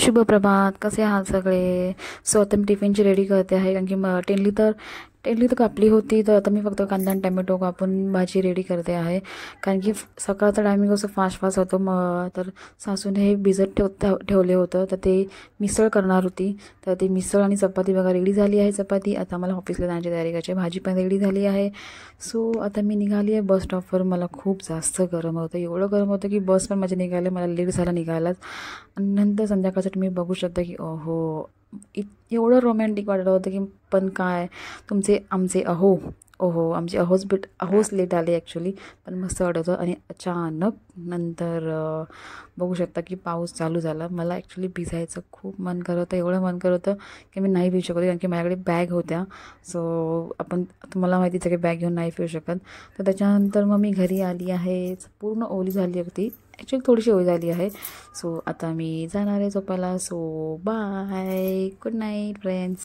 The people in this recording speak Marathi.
शुभ प्रभात कसे आहात सगळे स्वतः टिफिनची रेडी करते आहे कारण की म टेनली तर टेली तर कापली होती तर आता मी फक्त कांदा आणि टॅमॅटो कापून भाजी रेडी करते आहे कारण की सकाळचा टायमिंग असं फास्ट फास्ट होतो मग तर सासूने हे भिजत ठेव ठेवले होतं तर ते मिसळ करणार होती तर ते मिसळ आणि चपाती बघा रेडी झाली आहे चपाती आता मला ऑफिसला जाण्याची तयारी करायची भाजी पण रेडी झाली आहे सो आता मी निघाली आहे बस स्टॉपवर मला खूप जास्त गरम होतं एवढं गरम होतं की बस पण माझी निघाले मला लेट झाला निघायलाच आणि नंतर संध्याकाळसाठी मी बघू शकता की ओहो इत एवढं रोमॅन्टिक वाटलं होतं की पण काय तुमचे आमचे अहो ओहो आमचे अहोच बिट अहोच लेट आले ॲक्च्युली पण मस्त वाटत होतं आणि अचानक नंतर बघू शकता की पाऊस चालू झाला मला ॲक्च्युली भिजायचं खूप मन करत होतं एवढं मन करत होतं की मी नाही भिजू शकतो कारण की माझ्याकडे बॅग होत्या सो आपण तुम्हाला माहितीच आहे की बॅग घेऊन नाही फिरू शकत तर त्याच्यानंतर मग मी घरी आली आहे पूर्ण ओली झाली होती ॲक्च्युली थोडीशी होय झाली आहे सो आता मी जाणार आहे झोपायला so bye good night friends